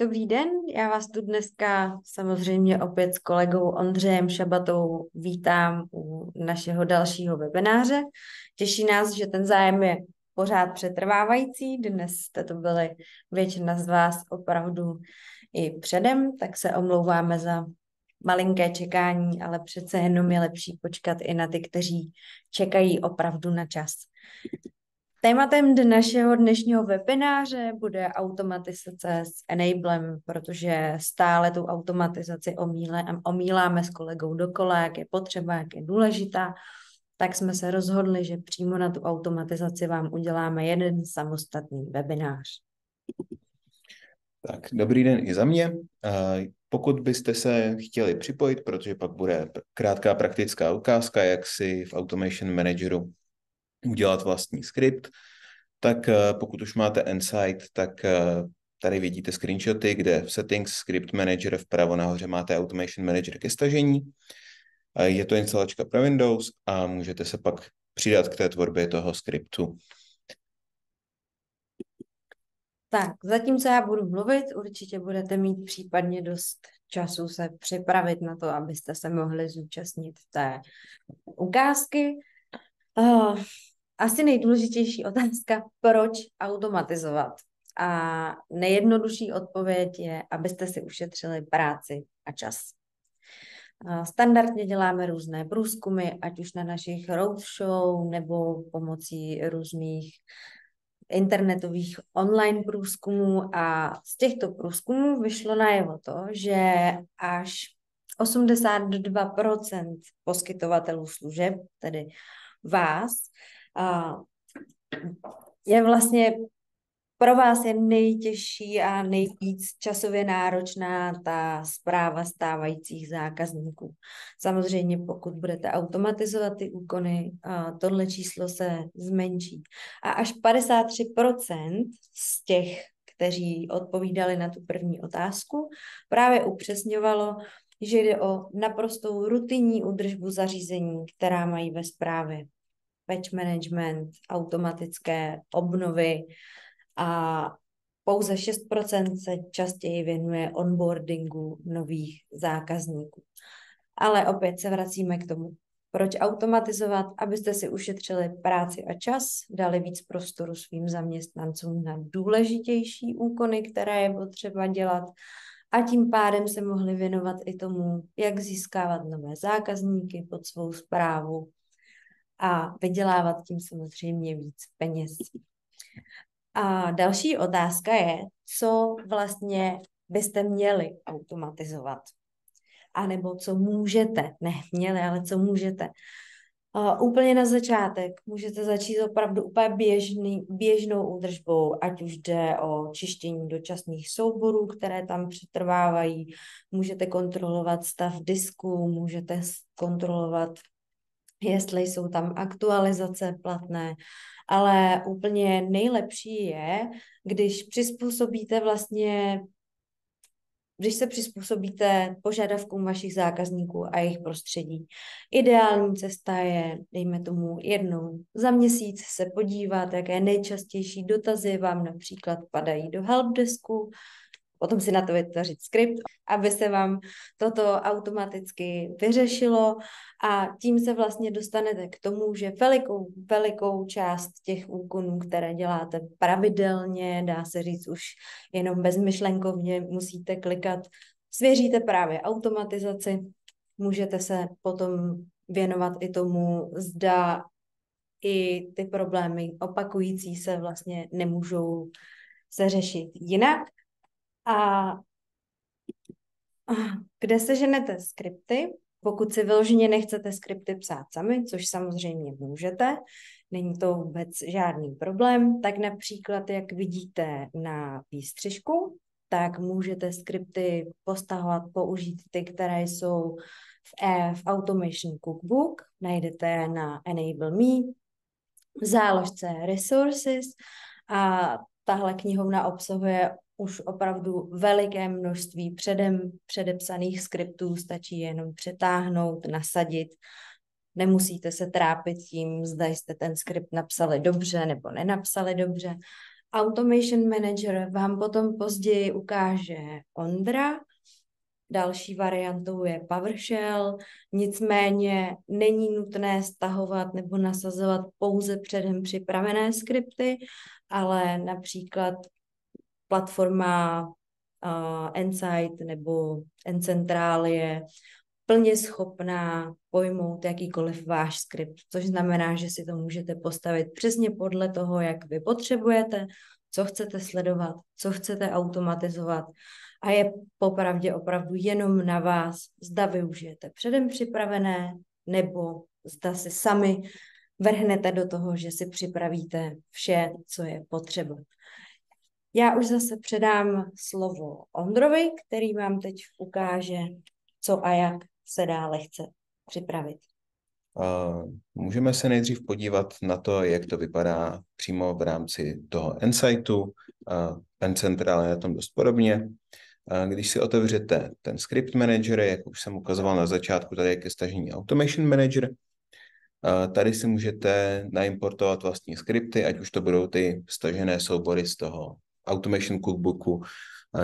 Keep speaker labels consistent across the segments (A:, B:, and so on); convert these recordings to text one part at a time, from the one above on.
A: Dobrý den, já vás tu dneska samozřejmě opět s kolegou Ondřejem Šabatou vítám u našeho dalšího webináře. Těší nás, že ten zájem je pořád přetrvávající. Dnes jste to byli většina z vás opravdu i předem, tak se omlouváme za malinké čekání, ale přece jenom je lepší počkat i na ty, kteří čekají opravdu na čas. Tématem našeho dnešního webináře bude automatizace s Enablem, protože stále tu automatizaci omíláme s kolegou dokola, jak je potřeba, jak je důležitá, tak jsme se rozhodli, že přímo na tu automatizaci vám uděláme jeden samostatný webinář.
B: Tak, dobrý den i za mě. Pokud byste se chtěli připojit, protože pak bude krátká praktická ukázka, jak si v Automation Manageru udělat vlastní skript, tak eh, pokud už máte Insight, tak eh, tady vidíte screenshoty, kde v Settings Script Manager vpravo nahoře máte Automation Manager ke stažení. Je to instalačka pro Windows a můžete se pak přidat k té tvorbě toho skriptu.
A: Tak, zatímco já budu mluvit, určitě budete mít případně dost času se připravit na to, abyste se mohli zúčastnit té ukázky. Uh, asi nejdůležitější otázka, proč automatizovat? A nejjednodušší odpověď je, abyste si ušetřili práci a čas. Standardně děláme různé průzkumy, ať už na našich roadshow nebo pomocí různých internetových online průzkumů a z těchto průzkumů vyšlo najevo to, že až 82% poskytovatelů služeb, tedy vás, je vlastně pro vás je nejtěžší a nejvíc časově náročná ta zpráva stávajících zákazníků. Samozřejmě, pokud budete automatizovat ty úkony, tohle číslo se zmenší. A až 53% z těch, kteří odpovídali na tu první otázku, právě upřesňovalo, že jde o naprostou rutinní údržbu zařízení, která mají ve správě patch management, automatické obnovy a pouze 6% se častěji věnuje onboardingu nových zákazníků. Ale opět se vracíme k tomu, proč automatizovat, abyste si ušetřili práci a čas, dali víc prostoru svým zaměstnancům na důležitější úkony, které je potřeba dělat a tím pádem se mohli věnovat i tomu, jak získávat nové zákazníky pod svou zprávu a vydělávat tím samozřejmě víc peněz. A další otázka je, co vlastně byste měli automatizovat. A nebo co můžete, ne měli, ale co můžete. Uh, úplně na začátek můžete začít opravdu úplně běžný, běžnou údržbou, ať už jde o čištění dočasných souborů, které tam přetrvávají, můžete kontrolovat stav disku, můžete kontrolovat jestli jsou tam aktualizace platné, ale úplně nejlepší je, když přizpůsobíte vlastně když se přizpůsobíte požadavkům vašich zákazníků a jejich prostředí. Ideální cesta je, dejme tomu, jednou za měsíc se podívat, jaké nejčastější dotazy vám například padají do helpdesku, potom si na to vytvořit skript, aby se vám toto automaticky vyřešilo a tím se vlastně dostanete k tomu, že velikou, velikou část těch úkonů, které děláte pravidelně, dá se říct už jenom bezmyšlenkovně, musíte klikat, svěříte právě automatizaci, můžete se potom věnovat i tomu, zda i ty problémy opakující se vlastně nemůžou se řešit jinak a kde se ženete skripty? Pokud si vyloženě nechcete skripty psát sami, což samozřejmě můžete, není to vůbec žádný problém, tak například, jak vidíte na výstřižku, tak můžete skripty postahovat, použít ty, které jsou v, e, v Automation Cookbook, najdete je na Enable Me, v záložce Resources a tahle knihovna obsahuje už opravdu veliké množství předem předepsaných skriptů, stačí jenom přetáhnout, nasadit. Nemusíte se trápit tím, zda jste ten skript napsali dobře nebo nenapsali dobře. Automation Manager vám potom později ukáže Ondra, Další variantou je PowerShell, nicméně není nutné stahovat nebo nasazovat pouze předem připravené skripty, ale například platforma uh, Insight nebo Encentral je plně schopná pojmout jakýkoliv váš skript, což znamená, že si to můžete postavit přesně podle toho, jak vy potřebujete, co chcete sledovat, co chcete automatizovat a je popravdě opravdu jenom na vás, zda využijete předem připravené nebo zda si sami vrhnete do toho, že si připravíte vše, co je potřeba. Já už zase předám slovo Ondrovi, který vám teď ukáže, co a jak se dá lehce připravit.
B: Uh, můžeme se nejdřív podívat na to, jak to vypadá přímo v rámci toho Insightu. Uh, Pen je na tom dost podobně. když si otevřete ten script manager, jak už jsem ukazoval na začátku, tady je ke stažení Automation Manager, Tady si můžete naimportovat vlastní skripty, ať už to budou ty stažené soubory z toho Automation Cookbooku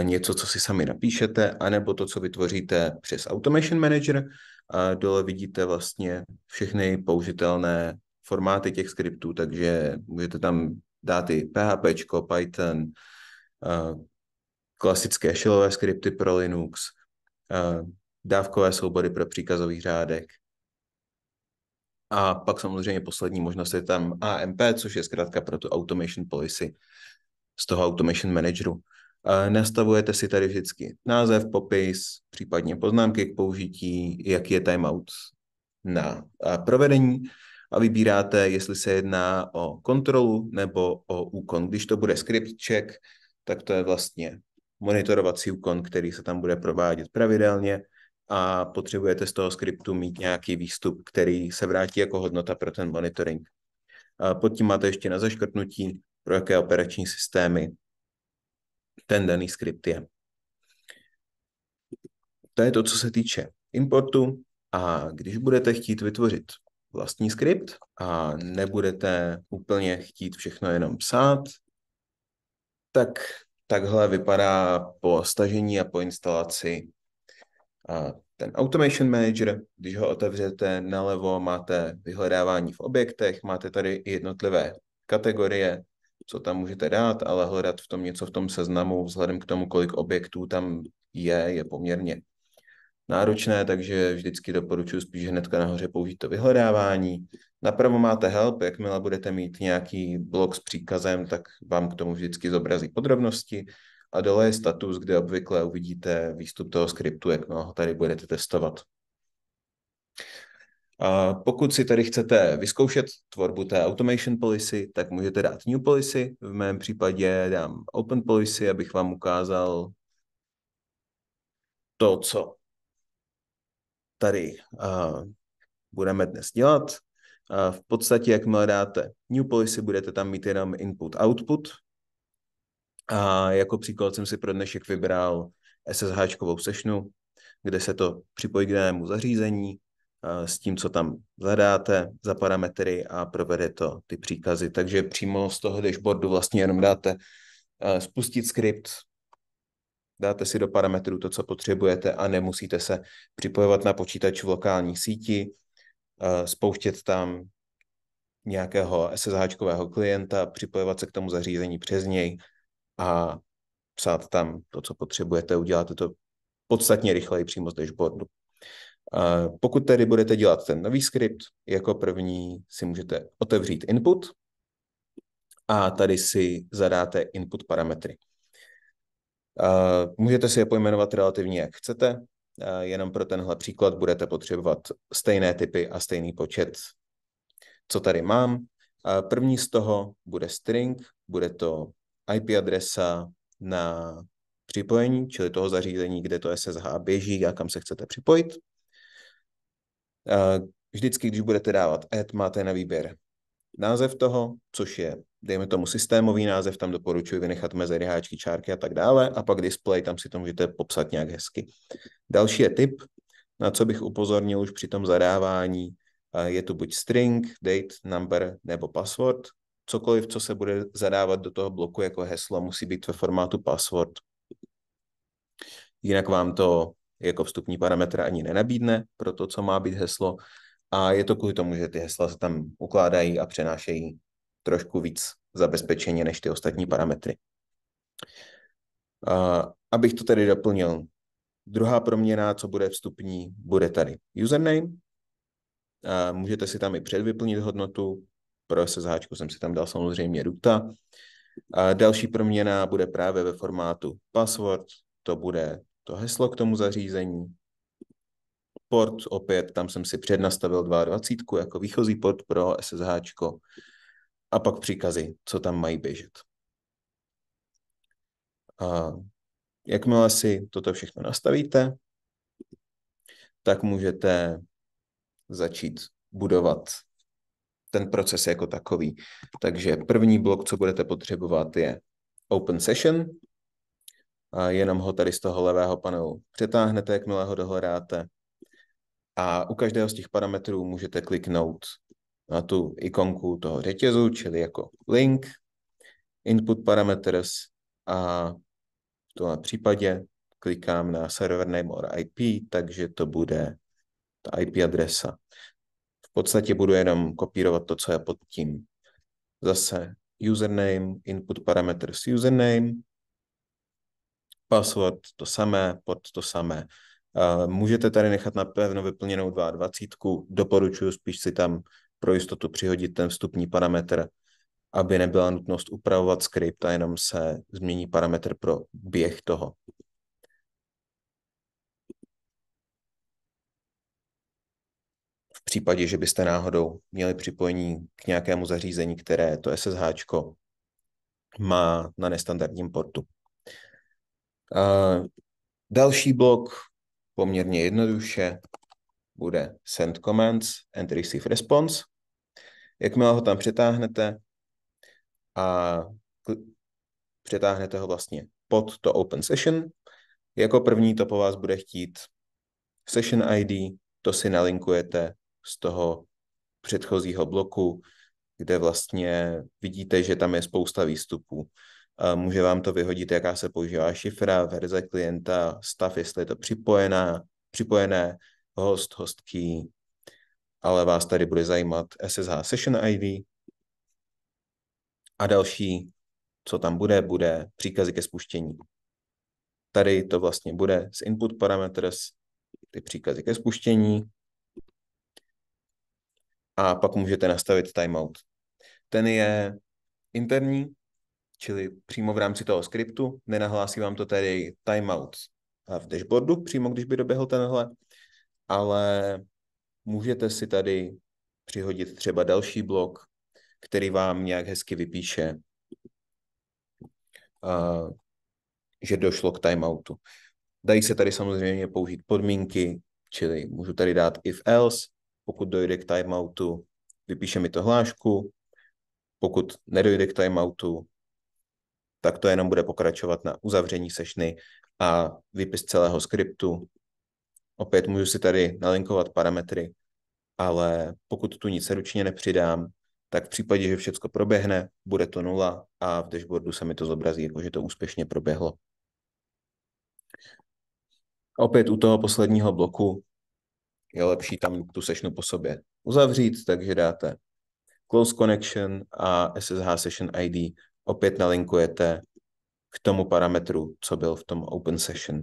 B: eh, něco, co si sami napíšete, anebo to, co vytvoříte přes Automation Manager. A dole vidíte vlastně všechny použitelné formáty těch skriptů, takže můžete tam dát i PHP, Python, eh, klasické shellové skripty pro Linux, eh, dávkové soubory pro příkazový řádek. A pak samozřejmě poslední možnost je tam AMP, což je zkrátka pro tu Automation Policy, z toho Automation Manageru. Nastavujete si tady vždycky název, popis, případně poznámky k použití, jaký je timeout na provedení a vybíráte, jestli se jedná o kontrolu nebo o úkon. Když to bude script check, tak to je vlastně monitorovací úkon, který se tam bude provádět pravidelně a potřebujete z toho skriptu mít nějaký výstup, který se vrátí jako hodnota pro ten monitoring. Pod tím máte ještě na zaškrtnutí pro jaké operační systémy ten daný skript je. To je to, co se týče importu. A když budete chtít vytvořit vlastní skript a nebudete úplně chtít všechno jenom psát, tak takhle vypadá po stažení a po instalaci a ten Automation Manager, když ho otevřete nalevo, máte vyhledávání v objektech, máte tady jednotlivé kategorie co tam můžete dát, ale hledat v tom něco v tom seznamu vzhledem k tomu, kolik objektů tam je, je poměrně náročné, takže vždycky doporučuji spíš hnedka nahoře použít to vyhledávání. Napravo máte help, jakmile budete mít nějaký blok s příkazem, tak vám k tomu vždycky zobrazí podrobnosti a dole je status, kde obvykle uvidíte výstup toho skriptu, jak ho tady budete testovat pokud si tady chcete vyzkoušet tvorbu té automation policy, tak můžete dát new policy. V mém případě dám open policy, abych vám ukázal to, co tady uh, budeme dnes dělat. Uh, v podstatě, jakmile dáte new policy, budete tam mít jenom input-output. A jako příklad jsem si pro dnešek vybral SSH sešnu, kde se to připojí k danému zařízení s tím, co tam zadáte za parametry a provede to ty příkazy. Takže přímo z toho dashboardu vlastně jenom dáte spustit skript, dáte si do parametrů to, co potřebujete a nemusíte se připojovat na počítač v lokální síti, spouštět tam nějakého SSHčkového klienta, připojovat se k tomu zařízení přes něj a psát tam to, co potřebujete, uděláte to podstatně rychleji přímo z dashboardu. Pokud tedy budete dělat ten nový skript, jako první si můžete otevřít input a tady si zadáte input parametry. Můžete si je pojmenovat relativně, jak chcete, jenom pro tenhle příklad budete potřebovat stejné typy a stejný počet. Co tady mám? První z toho bude string, bude to IP adresa na připojení, čili toho zařízení, kde to SSH běží a kam se chcete připojit. Eh, vždycky, když budete dávat ad, máte na výběr název toho, což je, dejme tomu, systémový název, tam doporučuji vynechat mezery, háčky, čárky a tak dále, a pak display, tam si to můžete popsat nějak hezky. Další je tip, na co bych upozornil už při tom zadávání, eh, je to buď string, date, number nebo password. Cokoliv, co se bude zadávat do toho bloku jako heslo, musí být ve formátu password. Jinak vám to jako vstupní parametr ani nenabídne pro to, co má být heslo. A je to kvůli tomu, že ty hesla se tam ukládají a přenášejí trošku víc zabezpečeně než ty ostatní parametry. A, abych to tedy doplnil. Druhá proměna, co bude vstupní, bude tady username. A můžete si tam i předvyplnit hodnotu. Pro SSH jsem si tam dal samozřejmě ruta. A další proměna bude právě ve formátu password. To bude to heslo k tomu zařízení. Port opět, tam jsem si přednastavil 22 jako výchozí port pro SSH a pak příkazy, co tam mají běžet. A jakmile si toto všechno nastavíte, tak můžete začít budovat ten proces jako takový. Takže první blok, co budete potřebovat, je Open Session, a jenom ho tady z toho levého panelu přetáhnete, jakmile ho dohledáte. A u každého z těch parametrů můžete kliknout na tu ikonku toho řetězu, čili jako link, input parameters a v tomhle případě klikám na server name or IP, takže to bude ta IP adresa. V podstatě budu jenom kopírovat to, co je pod tím. Zase username, input parameters username, Password to samé, pod to samé. Můžete tady nechat napevno vyplněnou 22. Doporučuji spíš si tam pro jistotu přihodit ten vstupní parametr, aby nebyla nutnost upravovat skript a jenom se změní parametr pro běh toho. V případě, že byste náhodou měli připojení k nějakému zařízení, které to SSH má na nestandardním portu. Další blok poměrně jednoduše bude send commands and receive response. Jakmile ho tam přetáhnete a přetáhnete ho vlastně pod to open session, jako první to po vás bude chtít session ID, to si nalinkujete z toho předchozího bloku, kde vlastně vidíte, že tam je spousta výstupů. Může vám to vyhodit, jaká se používá šifra, verze klienta, stav, jestli je to připojená, připojené, host, hostky, ale vás tady bude zajímat SSH Session ID a další, co tam bude, bude příkazy ke spuštění. Tady to vlastně bude z input parameters, ty příkazy ke spuštění a pak můžete nastavit timeout. Ten je interní, čili přímo v rámci toho skriptu. Nenahlásí vám to tedy timeout v dashboardu, přímo když by doběhl tenhle, ale můžete si tady přihodit třeba další blok, který vám nějak hezky vypíše, že došlo k timeoutu. Dají se tady samozřejmě použít podmínky, čili můžu tady dát if else, pokud dojde k timeoutu, vypíše mi to hlášku, pokud nedojde k timeoutu, tak to jenom bude pokračovat na uzavření sešny a výpis celého skriptu. Opět můžu si tady nalinkovat parametry, ale pokud tu nic ručně nepřidám, tak v případě, že všechno proběhne, bude to nula a v dashboardu se mi to zobrazí, jako že to úspěšně proběhlo. Opět u toho posledního bloku je lepší tam tu sešnu po sobě uzavřít, takže dáte close connection a SSH session ID opět nalinkujete k tomu parametru, co byl v tom open session.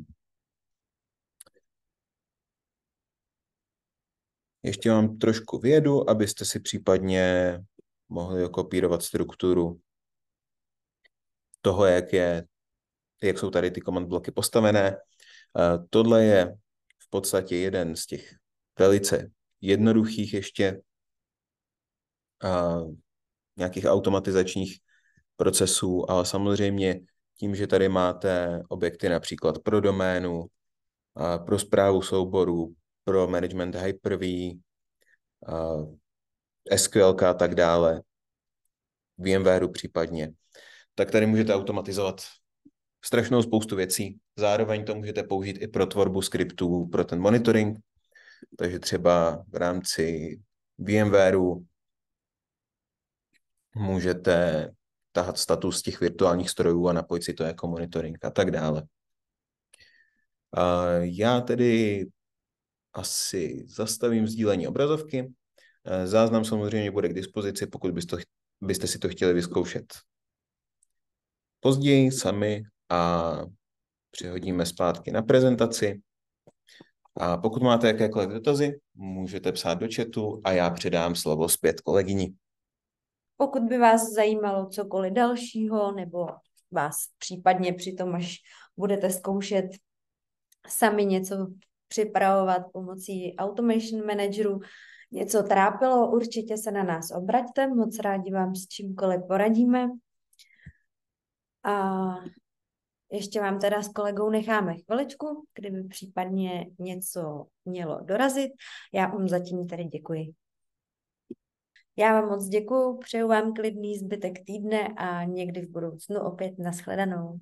B: Ještě mám trošku vědu, abyste si případně mohli kopírovat strukturu toho, jak, je, jak jsou tady ty command bloky postavené. Tohle je v podstatě jeden z těch velice jednoduchých ještě nějakých automatizačních procesů, ale samozřejmě tím, že tady máte objekty například pro doménu, pro zprávu souborů, pro management Hyper-V, SQL a tak dále, VMware případně, tak tady můžete automatizovat strašnou spoustu věcí. Zároveň to můžete použít i pro tvorbu skriptů pro ten monitoring, takže třeba v rámci VMware můžete tahat status těch virtuálních strojů a napojit si to jako monitoring a tak dále. A já tedy asi zastavím sdílení obrazovky. E, záznam samozřejmě bude k dispozici, pokud byste, byste si to chtěli vyzkoušet později sami a přehodíme zpátky na prezentaci. A pokud máte jakékoliv dotazy, můžete psát do chatu a já předám slovo zpět kolegyni.
A: Pokud by vás zajímalo cokoliv dalšího nebo vás případně přitom, až budete zkoušet sami něco připravovat pomocí automation Manageru, něco trápilo, určitě se na nás obraťte, moc rádi vám s čímkoliv poradíme. A ještě vám teda s kolegou necháme chviličku, kdyby případně něco mělo dorazit. Já vám zatím tady děkuji. Já vám moc děkuju, přeju vám klidný zbytek týdne a někdy v budoucnu opět nashledanou.